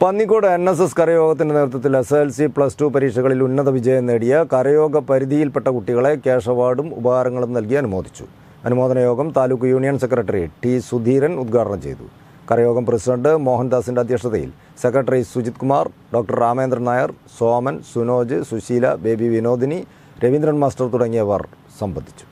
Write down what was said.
Pannikode N S S കരയോഗത്തിൻ്റെ നേതൃത്വത്തിൽ S L C plus two പരീക്ഷകളിൽ ഉന്നത വിജയം നേടിയ കരയോഗ പരിധിയിൽപ്പെട്ട കുട്ടികളെ ക്യാഷ് അവാർഡും ഉപഹാരങ്ങളും നൽകി അനുമോദിച്ചു അനുമോദന യോഗം taluk union secretary T Sudheeran ഉദ്ഘാടനം ചെയ്തു കരയോഗം പ്രസിഡന്റ് മോഹൻദാസിൻ്റെ അധ്യക്ഷതയിൽ secretary Sujith Kumar doctor Ramendran Nair Soman Sunoj Susheela Baby Vinodini Raveendran master തുടങ്ങിയവർ സംബന്ധിച്ചു